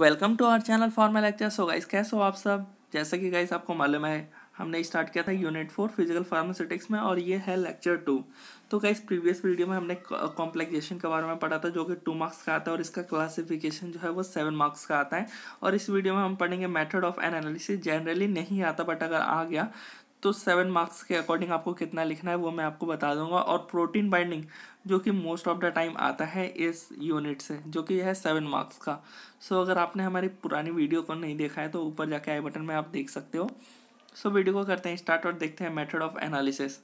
welcome to our channel formal lecture so guys कैसे हो आप सब जैसा कि गाइस आपको मालूम है हमने स्टार्ट किया था यूनिट फोर फिजिकल फार्मास्यूटिक्स में और ये है लेक्चर टू तो गाइस प्रीवियस वीडियो में हमने कॉम्प्लेक्सेशन के बारे में पढ़ा था जो कि टू मार्क्स का आता है और इसका क्लासिफिकेशन जो है वो सेवन मार्क्स का आता है और इस वीडियो में हम पढ़ेंगे मैथड ऑफ एनालिसिस जनरली नहीं आता बट अगर आ गया तो सेवन मार्क्स के अकॉर्डिंग आपको कितना लिखना है वो मैं आपको बता दूंगा और प्रोटीन बाइंडिंग जो कि मोस्ट ऑफ द टाइम आता है इस यूनिट से जो कि है सेवन मार्क्स का सो so, अगर आपने हमारी पुरानी वीडियो को नहीं देखा है तो ऊपर जाके आई बटन में आप देख सकते हो सो so, वीडियो को करते हैं स्टार्ट और देखते हैं method of analysis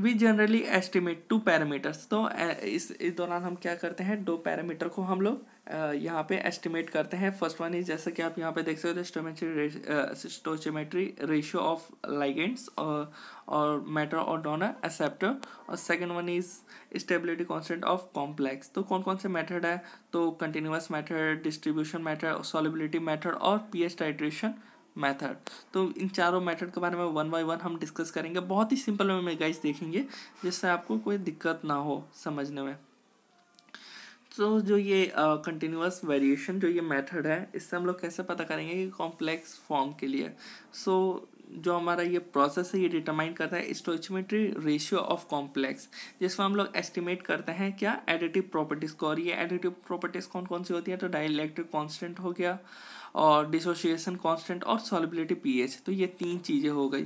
we generally estimate two parameters तो इस इस दौरान हम क्या करते हैं दो पैरामीटर को हम लोग यहाँ पे एस्टिमेट करते हैं फर्स्ट वन इज जैसे कि आप यहाँ पे देख सकते हो stoichiometry stoichiometry ratio of ligands और मैटर और डोनर एक्सेप्टर और second one is stability constant of complex तो कौन कौन से मैथड है तो continuous method distribution method solubility method और पी एच टाइट्रेशन मेथड तो इन चारों मेथड के बारे में वन बाय वन हम डिस्कस करेंगे बहुत ही सिंपल वे में गाइस देखेंगे जिससे आपको कोई दिक्कत ना हो समझने में तो जो ये कंटिन्यूस uh, वेरिएशन जो ये मेथड है इससे हम लोग कैसे पता करेंगे कि कॉम्प्लेक्स फॉर्म के लिए सो so, जो हमारा ये प्रोसेस है ये डिटरमाइन करता है स्टोचमेट्री रेशियो ऑफ कॉम्प्लेक्स जिसमें हम लोग एस्टिमेट करते हैं क्या एडिटिव प्रॉपर्टीज़ को और ये एडिटिव प्रॉपर्टीज़ कौन कौन सी होती है तो डाइलेक्ट्रिक कॉन्स्टेंट हो गया और डिसोशिएशन कांस्टेंट और सॉलिबिलिटी पीएच तो ये तीन चीज़ें हो गई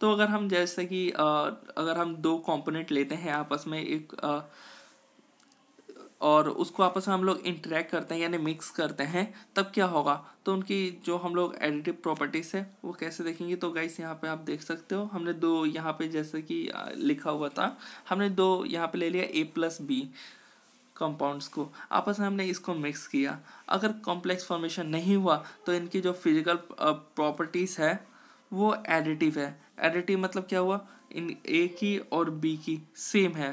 तो अगर हम जैसे कि अगर हम दो कंपोनेंट लेते हैं आपस में एक आ, और उसको आपस में हम लोग इंटरेक्ट करते हैं यानी मिक्स करते हैं तब क्या होगा तो उनकी जो हम लोग एडिटिव प्रॉपर्टीज़ है वो कैसे देखेंगे तो गाइस यहाँ पे आप देख सकते हो हमने दो यहाँ पे जैसे कि लिखा हुआ था हमने दो यहाँ पे ले लिया ए प्लस बी कंपाउंड्स को आपस में हमने इसको मिक्स किया अगर कॉम्प्लेक्स फॉर्मेशन नहीं हुआ तो इनकी जो फिजिकल प्रॉपर्टीज़ है वो एडिटिव है एडिटिव मतलब क्या हुआ इन ए की और बी की सेम है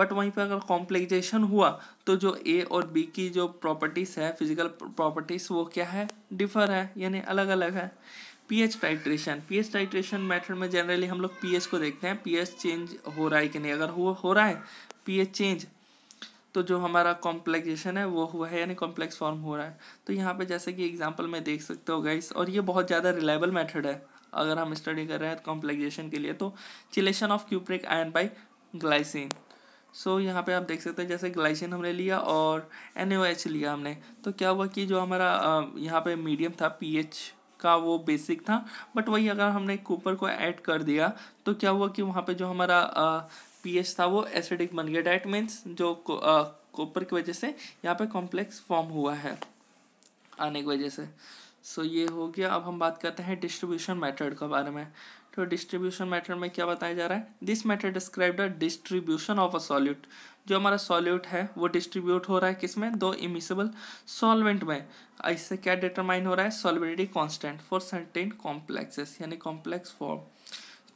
बट वहीं पर अगर कॉम्प्लेक्जेशन हुआ तो जो ए और बी की जो प्रॉपर्टीज़ है फिजिकल प्रॉपर्टीज़ वो क्या है डिफर है यानी अलग अलग है pH titration pH titration method में जनरली हम लोग पीएच को देखते हैं पीएच चेंज हो रहा है कि नहीं अगर वो हो रहा है पीएच चेंज तो जो हमारा कॉम्प्लेक्सेशन है वो हुआ है यानी कॉम्प्लेक्स फॉर्म हो रहा है तो यहाँ पे जैसे कि एग्जांपल में देख सकते हो गाइस और ये बहुत ज़्यादा रिलायबल मेथड है अगर हम स्टडी कर रहे हैं कॉम्प्लेक्सेशन के लिए तो chelation of cupric ion by glycine so so, यहाँ पे आप देख सकते हैं जैसे ग्लाइसिन हमने लिया और एन लिया हमने तो क्या हुआ कि जो हमारा यहाँ पे मीडियम था एच का वो बेसिक था बट वही अगर हमने कूपर को ऐड कर दिया तो क्या हुआ कि वहाँ पे जो हमारा पीएच था वो एसिडिक बन गया डैट मीन्स जो कॉपर uh, की वजह से यहाँ पे कॉम्प्लेक्स फॉर्म हुआ है आने की वजह से सो so, ये हो गया अब हम बात करते हैं डिस्ट्रीब्यूशन मेथड के बारे में तो डिस्ट्रीब्यूशन मेथड में क्या बताया जा रहा है this method describe the distribution of a solute जो हमारा सॉल्यूट है वो डिस्ट्रीब्यूट हो रहा है किसमें दो इमिसेबल सॉल्वेंट में इससे क्या डिटरमाइन हो रहा है solubility constant for certain complexes यानी कॉम्प्लेक्स फॉर्म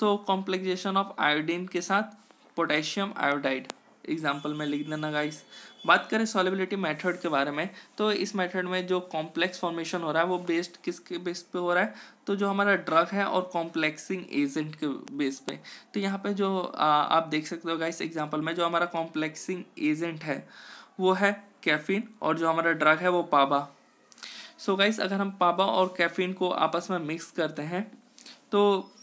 तो कॉम्प्लेक्सेशन ऑफ आयोडीन के साथ पोटेशियम आयोडाइड एग्जाम्पल में लिख देना गाइस बात करें सॉलिबिलिटी मेथड के बारे में तो इस मेथड में जो कॉम्प्लेक्स फॉर्मेशन हो रहा है वो बेस्ड किसके बेस पे हो रहा है तो जो हमारा ड्रग है और कॉम्प्लेक्सिंग एजेंट के बेस पे तो यहाँ पे जो आ, आप देख सकते हो गाइस एग्जाम्पल में जो हमारा कॉम्प्लेक्सिंग एजेंट है वो है कैफिन और जो हमारा ड्रग है वो पाबा सो so गाइस अगर हम पाबा और कैफिन को आपस में मिक्स करते हैं तो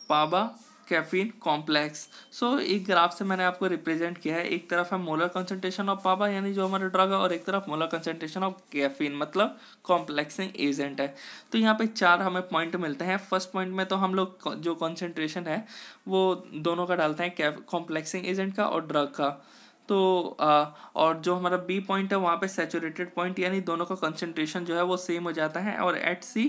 पाबा कैफीन कॉम्प्लेक्स सो एक ग्राफ से मैंने आपको रिप्रेजेंट किया है एक तरफ है मोलर कंसनट्रेशन ऑफ पापा यानी जो हमारा ड्रग है और एक तरफ मोलर कंसेंट्रेशन ऑफ कैफीन मतलब कॉम्प्लेक्सिंग एजेंट है तो यहाँ पे चार हमें पॉइंट मिलते हैं फर्स्ट पॉइंट में तो हम लोग जो कॉन्सेंट्रेशन है वो दोनों का डालते हैं कॉम्प्लेक्सिंग एजेंट का और ड्रग का तो आ, और जो हमारा बी पॉइंट है वहाँ पे सेचूरेटेड पॉइंट यानी दोनों का कंसनट्रेशन जो है वो सेम हो जाता है और एट सी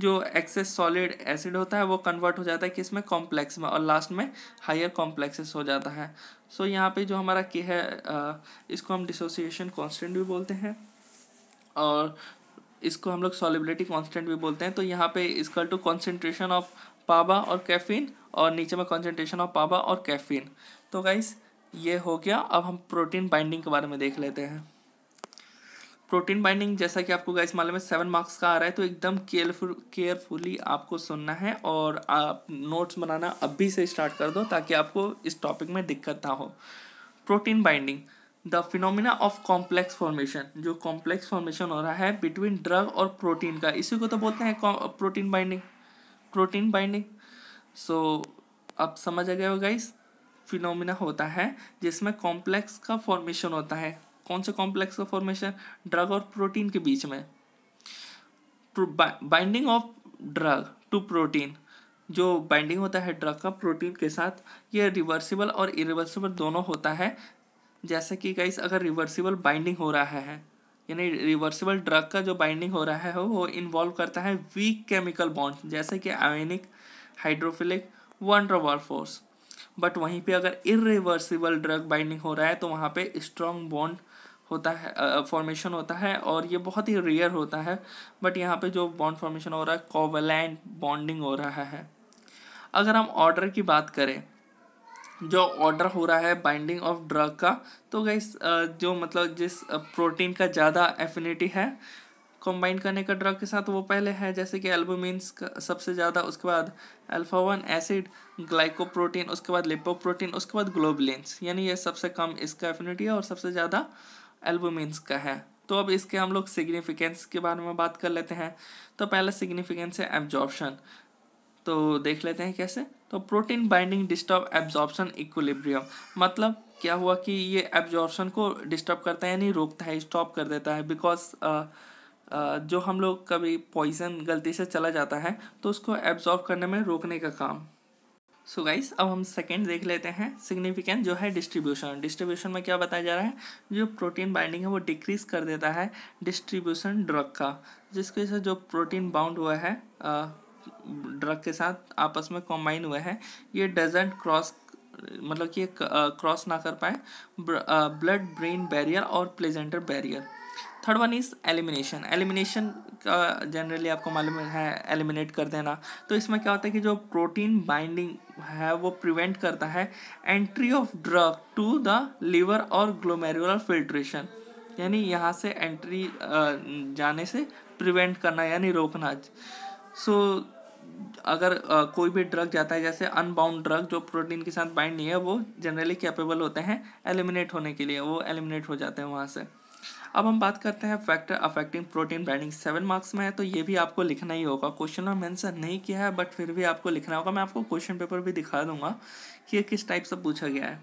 जो एक्सेस सॉलिड एसिड होता है वो कन्वर्ट हो जाता है कि इसमें कॉम्प्लेक्स में और लास्ट में हायर कॉम्प्लेक्सेस हो जाता है सो so, यहाँ पे जो हमारा के है आ, इसको हम डिसोसिएशन कॉन्स्टेंट भी बोलते हैं और इसको हम लोग सॉलिबिलिटी कॉन्सटेंट भी बोलते हैं तो यहाँ पे इसका टू कॉन्सेंट्रेशन ऑफ पाबा और कैफिन और नीचे में कॉन्सेंट्रेशन ऑफ पाबा और कैफिन तो गाइज़ ये हो गया अब हम प्रोटीन बाइंडिंग के बारे में देख लेते हैं प्रोटीन बाइंडिंग जैसा कि आपको गाइस मालूम है सेवन मार्क्स का आ रहा है तो एकदम केयरफुल केयरफुली आपको सुनना है और आप नोट्स बनाना अभी से स्टार्ट कर दो ताकि आपको इस टॉपिक में दिक्कत ना हो protein binding the phenomena of complex formation जो कॉम्प्लेक्स फॉर्मेशन हो रहा है बिटवीन ड्रग और प्रोटीन का इसी को तो बोलते हैं protein binding protein binding so आप समझ आ गए हो गाइस फिनोमिना होता है जिसमें कॉम्प्लेक्स का फॉर्मेशन होता है कौन से कॉम्प्लेक्स का फॉर्मेशन ड्रग और प्रोटीन के बीच में binding of drug to protein जो बाइंडिंग होता है ड्रग का प्रोटीन के साथ ये रिवर्सिबल और इरिवर्सिबल दोनों होता है जैसे कि गाइस अगर रिवर्सिबल बाइंडिंग हो रहा है यानी रिवर्सिबल ड्रग का जो बाइंडिंग हो रहा है वो इन्वॉल्व करता है वीक केमिकल बॉन्ड जैसे कि ionic hydrophilic van der Waals force but वहीं पे अगर इरिवर्सिबल ड्रग बाइंडिंग हो रहा है तो वहाँ पे स्ट्रॉन्ग बॉन्ड होता है फॉर्मेशन होता है और ये बहुत ही रेयर होता है बट यहाँ पे जो बॉन्ड फॉर्मेशन हो रहा है कोवलैंड बॉन्डिंग हो रहा है अगर हम ऑर्डर की बात करें जो ऑर्डर हो रहा है बाइंडिंग ऑफ ड्रग का तो गई जो मतलब जिस प्रोटीन का ज़्यादा एफिनिटी है कंबाइंड करने का ड्रग के साथ वो पहले है जैसे कि एल्बुमिन्स सबसे ज़्यादा उसके बाद अल्फा वन एसिड ग्लाइकोप्रोटीन उसके बाद लिपोप्रोटीन उसके बाद ग्लोबुलिन्स यानी ये सबसे कम इसका एफिनिटी है और सबसे ज़्यादा एल्बुमिन्स का है तो अब इसके हम लोग सिग्निफिकेंस के बारे में बात कर लेते हैं तो पहला सिग्निफिकेंस है एब्जॉर्बशन तो देख लेते हैं कैसे तो protein binding disturb absorption equilibrium मतलब क्या हुआ कि ये एब्जॉर्बशन को डिस्टर्ब करता है यानी रोकता है स्टॉप कर देता है बिकॉज जो हम लोग कभी पॉइजन गलती से चला जाता है तो उसको एब्जॉर्ब करने में रोकने का काम सो so गाइस अब हम सेकेंड देख लेते हैं सिग्निफिकेंट जो है डिस्ट्रीब्यूशन डिस्ट्रीब्यूशन में क्या बताया जा रहा है जो प्रोटीन बाइंडिंग है वो डिक्रीज कर देता है डिस्ट्रीब्यूशन ड्रग का जिसकी वजह से जो प्रोटीन बाउंड हुआ है ड्रग के साथ आपस में कॉम्बाइन हुए हैं ये डजेंट क्रॉस मतलब कि क्रॉस ना कर पाए ब्लड ब्रेन बैरियर और placental barrier third one is elimination elimination का जनरली आपको मालूम है एलिमिनेट कर देना तो इसमें क्या होता है कि जो प्रोटीन बाइंडिंग है वो प्रिवेंट करता है entry of drug to the liver और ग्लोमेरुलर फिल्ट्रेशन यानी यहाँ से एंट्री जाने से प्रिवेंट करना यानी रोकना सो so, अगर कोई भी ड्रग जाता है जैसे अनबाउंड ड्रग जो प्रोटीन के साथ बाइंड नहीं है वो जनरली कैपेबल होते हैं एलिमिनेट होने के लिए वो एलिमिनेट हो जाते हैं वहाँ से अब हम बात करते हैं factor affecting protein binding seven marks में है तो ये भी आपको लिखना ही होगा क्वेश्चन में मैंसन नहीं किया है बट फिर भी आपको लिखना होगा मैं आपको क्वेश्चन पेपर भी दिखा दूंगा कि ये किस टाइप से पूछा गया है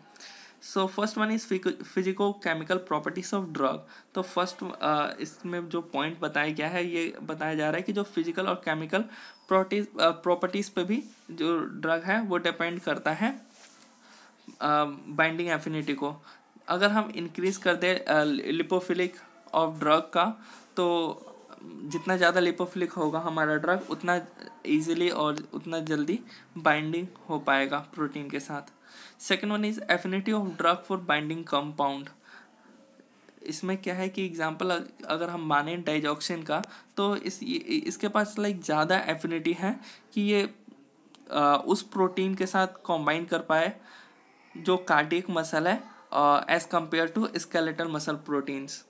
so first one is physico chemical properties of drug तो फर्स्ट uh, इसमें जो पॉइंट बताया गया है ये बताया जा रहा है कि जो फिजिकल और केमिकल प्रॉपर्टीज प्रॉपर्टीज़ पे भी जो ड्रग है वो डिपेंड करता है बाइंडिंग uh, एफिनिटी को अगर हम इंक्रीज़ कर दें लिपोफिलिक ऑफ ड्रग का तो जितना ज़्यादा लिपोफिलिक होगा हमारा ड्रग उतना इजीली और उतना जल्दी बाइंडिंग हो पाएगा प्रोटीन के साथ second one is affinity of drug for binding compound इसमें क्या है कि एग्जांपल अगर हम माने डाइजॉक्सिन का तो इस इसके पास लाइक ज़्यादा एफिनिटी है कि ये आ, उस प्रोटीन के साथ कॉम्बाइन कर पाए जो कार्डिक मसल है as compare to skeletal muscle proteins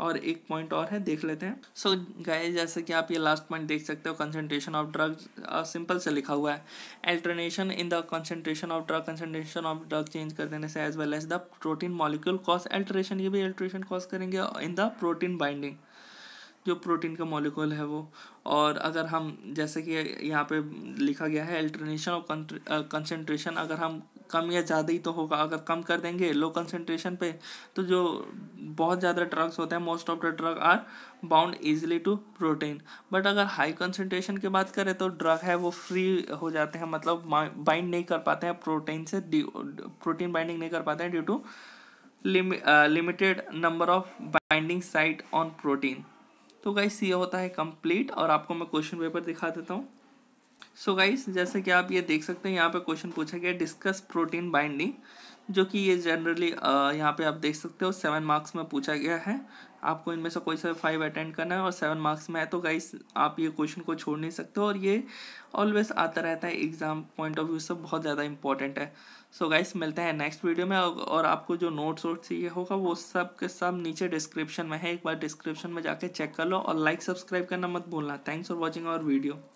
और एक पॉइंट और है देख लेते हैं सो so, गाइस जैसे कि आप ये लास्ट पॉइंट देख सकते हो कंसनट्रेशन ऑफ ड्रग्स सिंपल से लिखा हुआ है alternation in the concentration of drug concentration of drug change कर देने से as well as the protein molecule cause alteration ये भी अल्टरेशन कॉज करेंगे इन द प्रोटीन बाइंडिंग जो प्रोटीन का मॉलिक्यूल है वो और अगर हम जैसे कि यहाँ पे लिखा गया है अल्टरनेशन और कंसेंट्रेशन अगर हम कम या ज़्यादा ही तो होगा अगर कम कर देंगे लो कंसनट्रेशन पे तो जो बहुत ज़्यादा ड्रग्स होते हैं most of the drug are bound easily to protein but अगर हाई कंसेंट्रेशन की बात करें तो ड्रग है वो फ्री हो जाते हैं मतलब बाइंड नहीं कर पाते हैं प्रोटीन से प्रोटीन बाइंडिंग नहीं कर पाते हैं due to limited number of binding site on protein तो गाइस ये होता है कंप्लीट और आपको मैं क्वेश्चन पेपर दिखा देता हूँ सो गाइस जैसे कि आप ये देख सकते हैं यहाँ पे क्वेश्चन पूछा गया डिस्कस प्रोटीन बाइंडिंग जो कि ये जनरली यहाँ पे आप देख सकते हो सेवन मार्क्स में पूछा गया है आपको इनमें से कोई सा फाइव अटेंड करना है और सेवन मार्क्स में है तो गाइस आप ये क्वेश्चन को छोड़ नहीं सकते और ये ऑलवेज आता रहता है एग्जाम पॉइंट ऑफ व्यू से बहुत ज़्यादा इंपॉर्टेंट है सो so गाइस मिलते हैं नेक्स्ट वीडियो में और आपको जो नोट्स वोट्स ये होगा वो सब के सब नीचे डिस्क्रिप्शन में है एक बार डिस्क्रिप्शन में जाके चेक कर लो और लाइक सब्सक्राइब करना मत भूलना thanks for watching our video